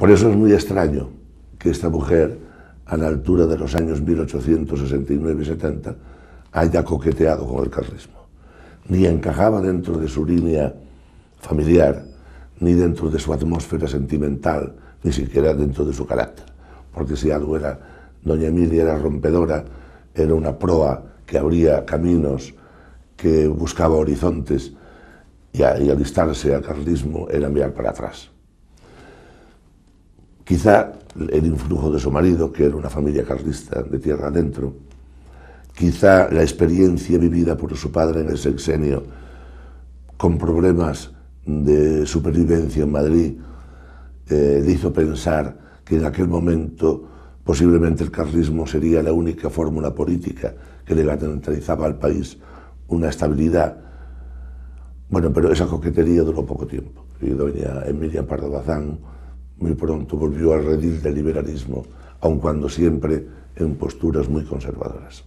Por eso es muy extraño que esta mujer, a la altura de los años 1869 y 70, haya coqueteado con el carlismo. Ni encajaba dentro de su línea familiar, ni dentro de su atmósfera sentimental, ni siquiera dentro de su carácter. Porque si algo era, doña Emilia era rompedora, era una proa que abría caminos, que buscaba horizontes, y, y alistarse al carlismo era mirar para atrás. Quizá el influjo de su marido, que era una familia carlista de tierra adentro, quizá la experiencia vivida por su padre en el sexenio con problemas de supervivencia en Madrid, eh, le hizo pensar que en aquel momento posiblemente el carlismo sería la única fórmula política que le garantizaba al país una estabilidad. Bueno, pero esa coquetería duró poco tiempo. Y doña Emilia Pardo Bazán, muy pronto volvió a redir del liberalismo, aun cuando siempre en posturas muy conservadoras.